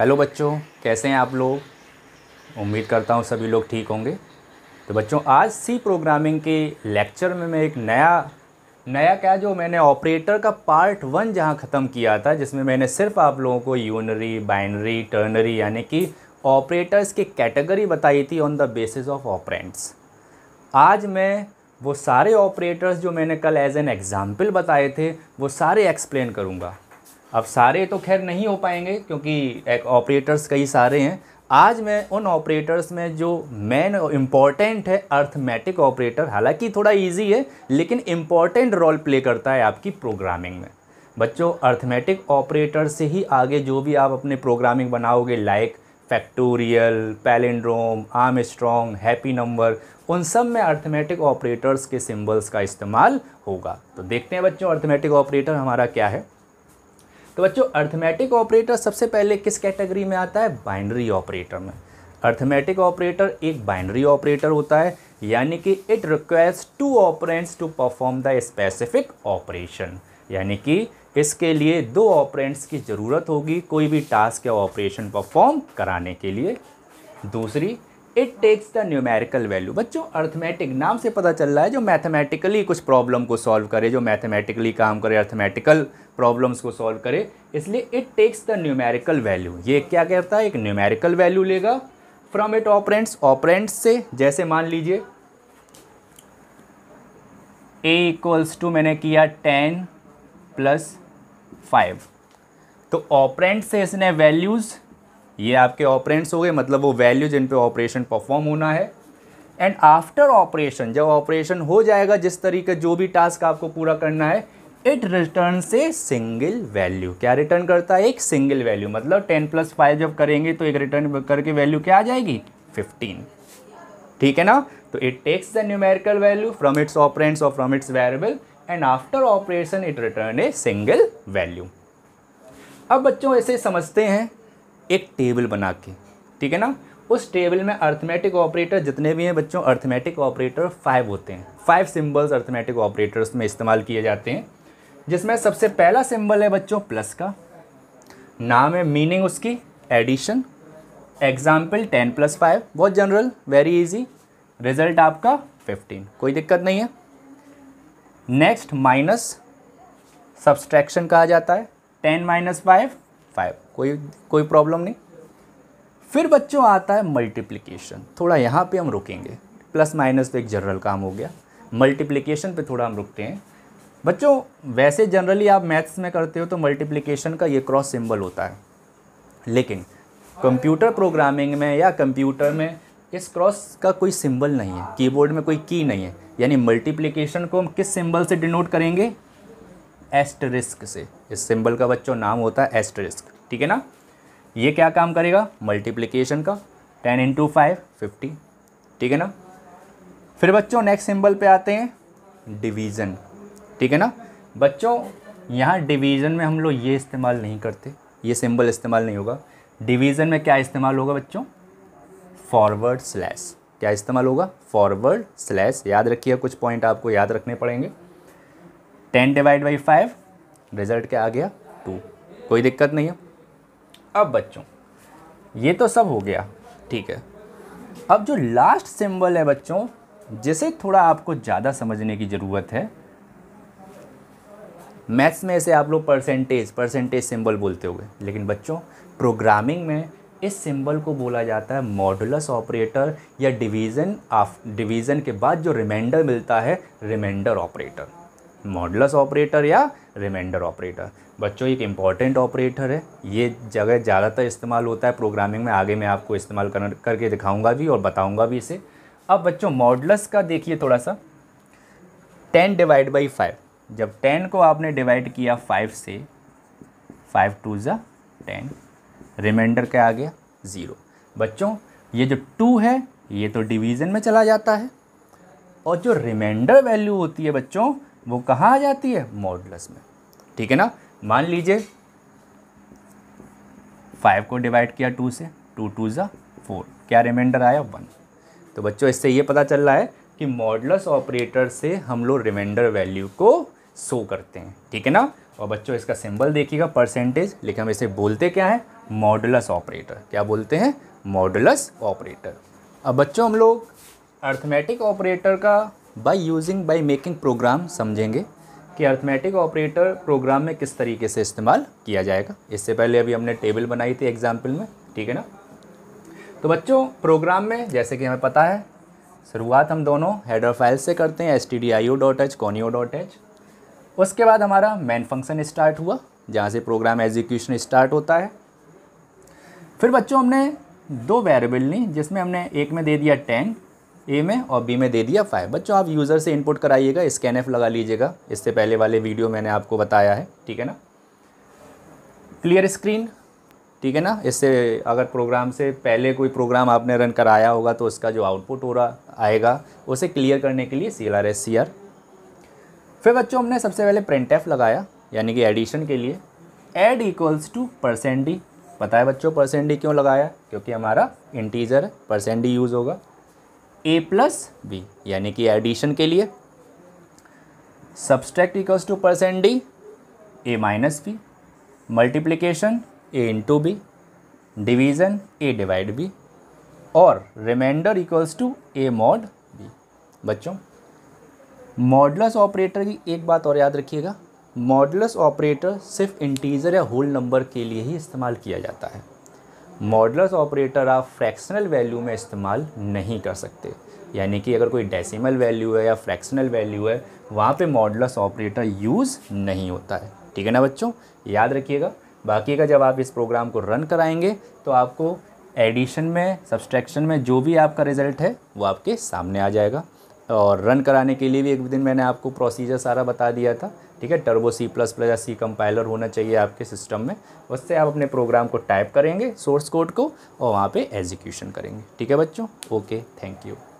hello बच्चों कैसे हैं आप लोग उम्मीद करता हूँ सभी लोग ठीक होंगे तो बच्चों आज सी प्रोग्रामिंग के लेक्चर में मैं एक नया नया क्या जो मैंने ऑपरेटर का पार्ट वन जहाँ ख़त्म किया था जिसमें मैंने सिर्फ आप लोगों को यूनरी बाइनरी टर्नरी यानी कि ऑपरेटर्स की कैटेगरी बताई थी on the basis of operands आज मैं वो सारे ऑपरेटर्स जो मैंने कल एज एन एग्ज़ाम्पल बताए थे वो सारे एक्सप्लेन करूँगा अब सारे तो खैर नहीं हो पाएंगे क्योंकि एक ऑपरेटर्स कई सारे हैं आज मैं उन ऑपरेटर्स में जो मेन इम्पॉर्टेंट है अर्थमेटिक ऑपरेटर हालांकि थोड़ा इजी है लेकिन इम्पॉर्टेंट रोल प्ले करता है आपकी प्रोग्रामिंग में बच्चों अर्थमेटिक ऑपरेटर से ही आगे जो भी आप अपने प्रोग्रामिंग बनाओगे like factorial palindrome Armstrong happy number उन सब में अर्थमेटिक ऑपरेटर्स के सिंबल्स का इस्तेमाल होगा तो देखते हैं बच्चों अर्थमेटिक ऑपरेटर हमारा क्या है तो बच्चों अर्थमेटिक ऑपरेटर सबसे पहले किस कैटेगरी में आता है बाइनरी ऑपरेटर में अर्थमेटिक ऑपरेटर एक बाइनरी ऑपरेटर होता है यानी कि it request two operands to perform the specific operation यानी कि इसके लिए दो ऑपरेंट्स की ज़रूरत होगी कोई भी टास्क या ऑपरेशन परफॉर्म कराने के लिए दूसरी it takes the numerical value बच्चों अर्थमेटिक नाम से पता चल रहा है जो मैथमेटिकली कुछ प्रॉब्लम को सॉल्व करे जो मैथमेटिकली काम करे अर्थमेटिकल प्रॉब्लम्स को सॉल्व करे इसलिए it takes the numerical value ये क्या कहता है एक न्यूमेरिकल वैल्यू लेगा फ्रॉम इट ऑपरेंट्स ऑपरेंट्स से जैसे मान लीजिए ए इक्वल्स टू मैंने किया टेन प्लस फाइव तो ऑपरेंट से इसने वैल्यूज़ ये आपके ऑपरेंट्स हो गए मतलब वो वैल्यू जिन पे ऑपरेशन परफॉर्म होना है एंड आफ्टर ऑपरेशन जब ऑपरेशन हो जाएगा जिस तरीके जो भी टास्क आपको पूरा करना है इट रिटर्न से सिंगल वैल्यू क्या रिटर्न करता है एक सिंगल वैल्यू मतलब टेन प्लस फाइव जब करेंगे तो एक रिटर्न करके वैल्यू क्या आ जाएगी फिफ्टीन ठीक है ना तो it takes the numerical value from its operands और from its variable and after operation it return a single value अब बच्चों ऐसे समझते हैं एक टेबल बना के ठीक है ना उस टेबल में अर्थमेटिक ऑपरेटर जितने भी हैं बच्चों अर्थमेटिक ऑपरेटर फाइव होते हैं फाइव सिंबल्स अर्थमेटिक ऑपरेटर्स में इस्तेमाल किए जाते हैं जिसमें सबसे पहला सिंबल है बच्चों प्लस का नाम है मीनिंग उसकी addition example ten plus five बहुत जनरल वेरी इजी रिजल्ट आपका फिफ्टीन कोई दिक्कत नहीं है नेक्स्ट माइनस सब्सट्रैक्शन कहा जाता है टेन माइनस फाइव फाइव कोई कोई प्रॉब्लम नहीं फिर बच्चों आता है मल्टीप्लिकेशन थोड़ा यहाँ पे हम रुकेंगे प्लस माइनस तो एक जनरल काम हो गया मल्टीप्लिकेशन पे थोड़ा हम रुकते हैं बच्चों वैसे जनरली आप मैथ्स में करते हो तो मल्टीप्लिकेशन का ये क्रॉस सिंबल होता है लेकिन कंप्यूटर प्रोग्रामिंग में या कंप्यूटर में इस क्रॉस का कोई सिंबल नहीं है कीबोर्ड में कोई की नहीं है यानी मल्टीप्लिकेशन को हम किस सिंबल से डिनोट करेंगे एस्टरिस्क से इस सिंबल का बच्चों नाम होता है एस्टरिस्क ठीक है ना ये क्या काम करेगा मल्टीप्लिकेशन का टेन इंटू फाइव फिफ्टी ठीक है ना फिर बच्चों नेक्स्ट सिंबल पे आते हैं डिवीज़न ठीक है ना बच्चों यहाँ डिवीज़न में हम लोग ये इस्तेमाल नहीं करते ये सिंबल इस्तेमाल नहीं होगा डिवीज़न में क्या इस्तेमाल होगा बच्चों फॉरवर्ड स्लैश क्या इस्तेमाल होगा फॉरवर्ड स्लैश याद रखिए कुछ पॉइंट आपको याद रखने पड़ेंगे ten divide by five result क्या आ गया टू कोई दिक्कत नहीं है अब बच्चों ये तो सब हो गया ठीक है अब जो लास्ट सिंबल है बच्चों जिसे थोड़ा आपको ज़्यादा समझने की ज़रूरत है मैथ्स में इसे आप लोग परसेंटेज परसेंटेज सिंबल बोलते होगे लेकिन बच्चों प्रोग्रामिंग में इस सिंबल को बोला जाता है मॉडुलस ऑपरेटर या डिवीज़न ऑफ डिवीज़न के बाद जो रिमाइंडर मिलता है रिमाइंडर ऑपरेटर मॉडलस ऑपरेटर या रिमाइंडर ऑपरेटर बच्चों एक इम्पॉर्टेंट ऑपरेटर है ये जगह ज़्यादातर इस्तेमाल होता है प्रोग्रामिंग में आगे मैं आपको इस्तेमाल कर करके दिखाऊंगा भी और बताऊंगा भी इसे अब बच्चों मॉडलस का देखिए थोड़ा सा टेन डिवाइड बाई फाइव जब टेन को आपने डिवाइड किया फाइव से फाइव टू ज़ा टेन रिमाइंडर क्या आ गया ज़ीरो बच्चों ये जो टू है ये तो डिवीज़न में चला जाता है और जो रिमाइंडर वैल्यू होती है बच्चों वो कहाँ आ जाती है मॉडलस में ठीक है ना मान लीजिए फाइव को डिवाइड किया टू से टू टू ज़ा फोर क्या रिमाइंडर आया वन तो बच्चों इससे ये पता चल रहा है कि मॉडलस ऑपरेटर से हम लोग रिमाइंडर वैल्यू को शो करते हैं ठीक है ना और बच्चों इसका सिंबल देखिएगा परसेंटेज लेकिन हम इसे बोलते क्या है मॉडलस ऑपरेटर क्या बोलते हैं मॉडलस ऑपरेटर अब बच्चों हम लोग अर्थमेटिक ऑपरेटर का by using by making program समझेंगे कि अर्थमेटिक ऑपरेटर प्रोग्राम में किस तरीके से इस्तेमाल किया जाएगा इससे पहले अभी हमने टेबल बनाई थी एग्जाम्पल में ठीक है ना तो बच्चों प्रोग्राम में जैसे कि हमें पता है शुरुआत हम दोनों हेडर फाइल से करते हैं S T D I O dot H conio dot H उसके बाद हमारा मेन फंक्शन स्टार्ट हुआ जहाँ से प्रोग्राम एग्जीक्यूशन स्टार्ट होता है फिर बच्चों हमने दो वेरिएबल ली जिसमें हमने एक में दे दिया टेन ए में और बी में दे दिया फाइव बच्चों आप यूज़र से इनपुट कराइएगा स्कैन एफ लगा लीजिएगा इससे पहले वाले वीडियो मैंने आपको बताया है ठीक है ना क्लियर स्क्रीन ठीक है ना इससे अगर प्रोग्राम से पहले कोई प्रोग्राम आपने रन कराया होगा तो उसका जो आउटपुट हो रहा आएगा उसे क्लियर करने के लिए C L R S C R फिर बच्चों हमने सबसे पहले प्रिंट एफ लगाया यानी कि एडिशन के लिए add equals to percent D पता है बच्चों परसेंट डी क्यों लगाया क्योंकि हमारा इंटीजर परसेंट डी यूज़ होगा ए प्लस बी यानी कि एडिशन के लिए subtract equals to percent D A minus B multiplication A into B division A divide B और remainder equals to A mod B बच्चों मॉडलस ऑपरेटर की एक बात और याद रखिएगा मॉडलस ऑपरेटर सिर्फ इंटीजर या होल नंबर के लिए ही इस्तेमाल किया जाता है मॉडलस ऑपरेटर आप फ्रैक्शनल वैल्यू में इस्तेमाल नहीं कर सकते यानी कि अगर कोई डेसिमल वैल्यू है या फ्रैक्शनल वैल्यू है वहाँ पे मॉडलस ऑपरेटर यूज़ नहीं होता है ठीक है ना बच्चों याद रखिएगा बाकी का जब आप इस प्रोग्राम को रन कराएंगे तो आपको एडिशन में सब्सट्रैक्शन में जो भी आपका रिज़ल्ट है वो आपके सामने आ जाएगा और रन कराने के लिए भी एक दिन मैंने आपको प्रोसीजर सारा बता दिया था ठीक है टर्बो सी प्लस प्लस या सी कंपाइलर होना चाहिए आपके सिस्टम में उससे आप अपने प्रोग्राम को टाइप करेंगे सोर्स कोड को और वहाँ पे एग्जीक्यूशन करेंगे ठीक है बच्चों ओके थैंक यू